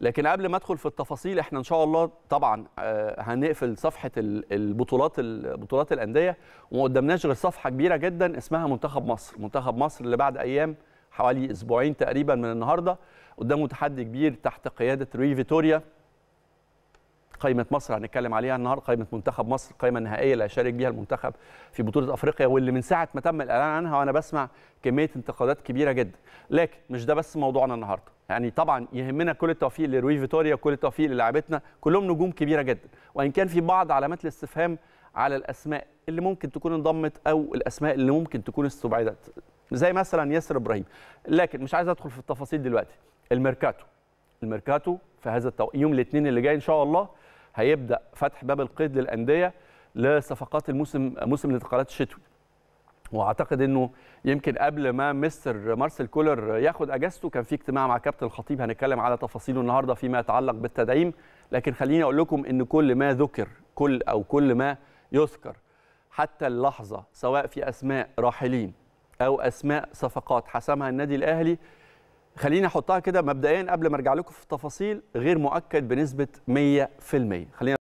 لكن قبل ما ادخل في التفاصيل احنا ان شاء الله طبعا آه، هنقفل صفحه البطولات البطولات الانديه وما قدامناش غير صفحه كبيره جدا اسمها منتخب مصر منتخب مصر اللي بعد ايام حوالي اسبوعين تقريبا من النهارده قدامه تحدي كبير تحت قياده ري فيتوريا قائمة مصر هنتكلم عليها النهارده قائمة منتخب مصر القائمة النهائية اللي هيشارك بيها المنتخب في بطولة أفريقيا واللي من ساعة ما تم الإعلان عنها وأنا بسمع كمية انتقادات كبيرة جدا لكن مش ده بس موضوعنا النهارده يعني طبعا يهمنا كل التوفيق لروي فيتوريا وكل التوفيق للاعبتنا كلهم نجوم كبيره جدا وان كان في بعض علامات الاستفهام على الاسماء اللي ممكن تكون انضمت او الاسماء اللي ممكن تكون استبعدت زي مثلا ياسر ابراهيم لكن مش عايز ادخل في التفاصيل دلوقتي الميركاتو الميركاتو في هذا التو... يوم الاثنين اللي جاي ان شاء الله هيبدا فتح باب القيد للانديه لصفقات الموسم موسم الانتقالات الشتوي واعتقد انه يمكن قبل ما مستر مارسيل كولر ياخد اجازته كان في اجتماع مع كابتن الخطيب هنتكلم على تفاصيله النهارده فيما يتعلق بالتدعيم لكن خليني اقول لكم ان كل ما ذكر كل او كل ما يذكر حتى اللحظه سواء في اسماء راحلين او اسماء صفقات حسمها النادي الاهلي خليني احطها كده مبدئيا قبل ما ارجع لكم في التفاصيل غير مؤكد بنسبه 100% خلينا